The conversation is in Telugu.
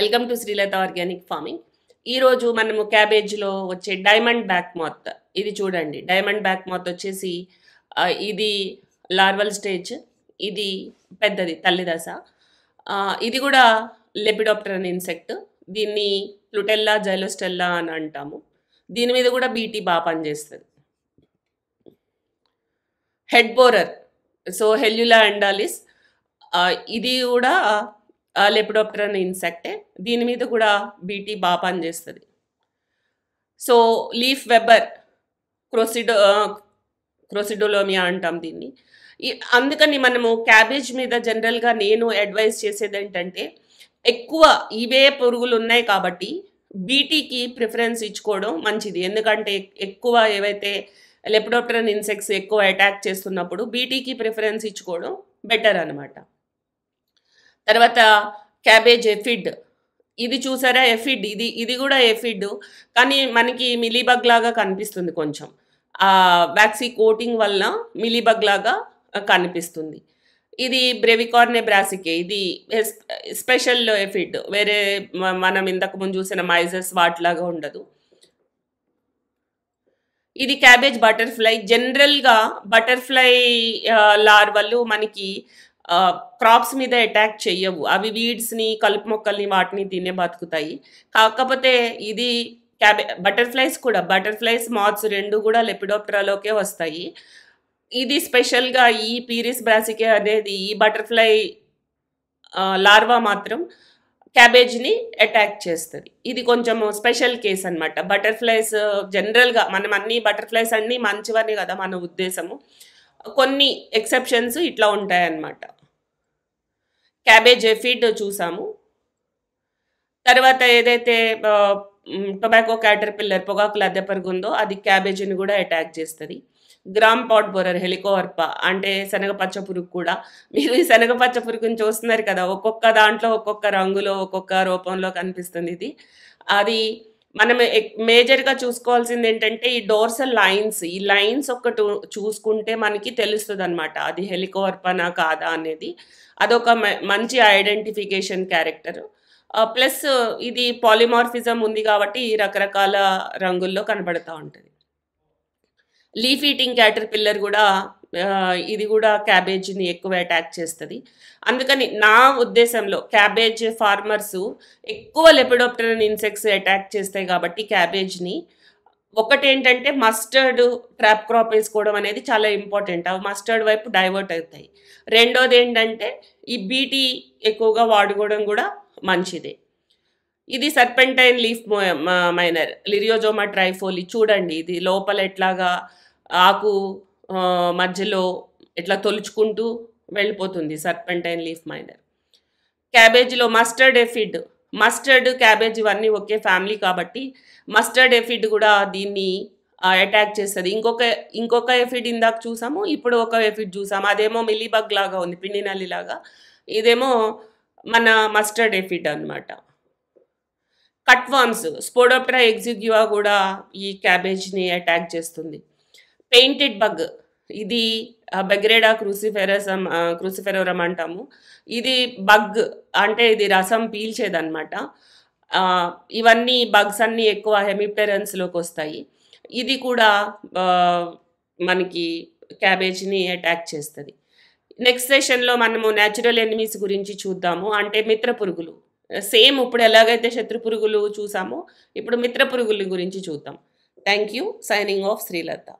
welcome to Srilatha organic farming ఈరోజు మనము క్యాబేజ్లో వచ్చే డైమండ్ బ్యాక్ మాత్ ఇది చూడండి డైమండ్ బ్యాక్ మాత్ వచ్చేసి ఇది లార్వల్ స్టేజ్ ఇది పెద్దది తల్లిదశ ఇది కూడా లెపిడాప్టర్ అనే ఇన్సెక్ట్ దీన్ని ప్లుటెల్లా జైలోస్టెల్లా అని అంటాము దీని మీద కూడా బీటీ బాగా పనిచేస్తుంది head borer so Hellula undalis ఇది కూడా లెపిడోప్టర్ అనే ఇన్సెక్టే దీని మీద కూడా బీటీ బాగా పనిచేస్తుంది సో లీఫ్ వెబర్ క్రోసిడో క్రోసిడోలోమియా అంటాం దీన్ని అందుకని మనము క్యాబేజ్ మీద జనరల్గా నేను అడ్వైజ్ చేసేది ఏంటంటే ఎక్కువ ఇవే పురుగులు ఉన్నాయి కాబట్టి బీటీకి ప్రిఫరెన్స్ ఇచ్చుకోవడం మంచిది ఎందుకంటే ఎక్కువ ఏవైతే లెప్టోప్టరన్ ఇన్సెక్ట్స్ ఎక్కువ అటాక్ చేస్తున్నప్పుడు బీటీకి ప్రిఫరెన్స్ ఇచ్చుకోవడం బెటర్ అనమాట తర్వాత క్యాబేజ్ ఎఫిడ్ ఇది చూసారా ఎఫిడ్ ఇది ఇది కూడా ఎఫిడ్ కానీ మనకి మిలీబగ్ లాగా కనిపిస్తుంది కొంచెం వ్యాక్సీ కోటింగ్ వల్ల మిలీబగ్ లాగా కనిపిస్తుంది ఇది బ్రెవికార్నే బ్రాసికే ఇది స్పెషల్ ఎఫిడ్ వేరే మనం ఇంతకు ముందు చూసిన మైజర్స్ వాటిలాగా ఉండదు ఇది క్యాబేజ్ బటర్ఫ్లై జనరల్గా బటర్ఫ్లై లార్వలు మనకి క్రాప్స్ మీద అటాక్ చెయ్యవు అవి వీడ్స్ని కలుపు మొక్కల్ని వాటిని తినే బతుకుతాయి కాకపోతే ఇది క్యాబే బటర్ఫ్లైస్ కూడా బటర్ఫ్లైస్ మాత్స్ రెండు కూడా లెపిడోప్టరాలోకే వస్తాయి ఇది స్పెషల్గా ఈ పీరిస్ బ్రాసికే అనేది ఈ బటర్ఫ్లై లార్వా మాత్రం క్యాబేజ్ని అటాక్ చేస్తుంది ఇది కొంచెం స్పెషల్ కేస్ అనమాట బటర్ఫ్లైస్ జనరల్గా మనం అన్ని బటర్ఫ్లైస్ అన్నీ మంచివని కదా మన ఉద్దేశము కొన్ని ఎక్సెప్షన్స్ ఇట్లా ఉంటాయన్నమాట క్యాబేజ్ ఫీడ్ చూసాము తర్వాత ఏదైతే టొబాకో క్యాటర్ పిల్లర్ పొగాకుల అద్దెపరుగు ఉందో అది క్యాబేజీని కూడా అటాక్ చేస్తుంది గ్రామ్ పాట్ బోరర్ హెలికోవర్ప అంటే శనగ పచ్చ పురుగు కూడా మీరు ఈ పచ్చ పురుగుని చూస్తున్నారు కదా ఒక్కొక్క దాంట్లో ఒక్కొక్క రంగులో ఒక్కొక్క రూపంలో కనిపిస్తుంది ఇది అది మనం మేజర్గా చూసుకోవాల్సింది ఏంటంటే ఈ డోర్స్ లైన్స్ ఈ లైన్స్ ఒకటి చూసుకుంటే మనకి తెలుస్తుంది అనమాట అది హెలికోర్పన కాదా అనేది అదొక మంచి ఐడెంటిఫికేషన్ క్యారెక్టర్ ప్లస్ ఇది పాలిమార్ఫిజం ఉంది కాబట్టి రకరకాల రంగుల్లో కనబడతా ఉంటుంది లీఫ్ ఈటింగ్ క్యాటర్ పిల్లర్ కూడా ఇది కూడా క్యాబేజీని ఎక్కువ అటాక్ చేస్తుంది అందుకని నా ఉద్దేశంలో క్యాబేజ్ ఫార్మర్స్ ఎక్కువ లెపిడోప్టరన్ ఇన్సెక్ట్స్ అటాక్ చేస్తాయి కాబట్టి క్యాబేజ్ని ఒకటేంటంటే మస్టర్డ్ ట్రాప్ క్రాప్ వేసుకోవడం అనేది చాలా ఇంపార్టెంట్ అవి మస్టర్డ్ వైపు డైవర్ట్ అవుతాయి రెండోది ఏంటంటే ఈ బీటీ ఎక్కువగా వాడుకోవడం కూడా మంచిదే ఇది సర్పెంటైన్ లీఫ్ మైనర్ లిరియోజోమా ట్రైఫోలి చూడండి ఇది లోపల ఎట్లాగా ఆకు మధ్యలో ఇట్లా తొలుచుకుంటూ వెళ్ళిపోతుంది సర్పెంటైన్ లీఫ్ మైనర్ క్యాబేజీలో మస్టర్డ్ ఎఫిడ్ మస్టర్డ్ క్యాబేజ్ ఇవన్నీ ఒకే ఫ్యామిలీ కాబట్టి మస్టర్డ్ ఎఫిడ్ కూడా దీన్ని అటాక్ చేస్తుంది ఇంకొక ఇంకొక ఎఫిడ్ ఇందాక చూసాము ఇప్పుడు ఒక ఎఫిడ్ చూసాము అదేమో మిల్లీబగ్ లాగా ఉంది పిండి లాగా ఇదేమో మన మస్టర్డ్ ఎఫిడ్ అనమాట కట్ వామ్స్ స్పోడోప్టరా ఎగ్జిగ్యువా కూడా ఈ క్యాబేజ్ని అటాక్ చేస్తుంది పెయింటెడ్ బగ్ ఇది బెగ్రేడా క్రూసిఫెరస్ క్రూసిఫెరోరం అంటాము ఇది బగ్ అంటే ఇది రసం పీల్చేదనమాట ఇవన్నీ బగ్స్ అన్నీ ఎక్కువ హెమిప్టెరన్స్లోకి వస్తాయి ఇది కూడా మనకి క్యాబేజ్ని అటాక్ చేస్తుంది నెక్స్ట్ సెషన్లో మనము న్యాచురల్ ఎనిమీస్ గురించి చూద్దాము అంటే మిత్ర పురుగులు సేమ్ ఇప్పుడు ఎలాగైతే శత్రు పురుగులు చూసామో ఇప్పుడు మిత్ర పురుగుల గురించి చూద్దాం thank you signing off Srilatha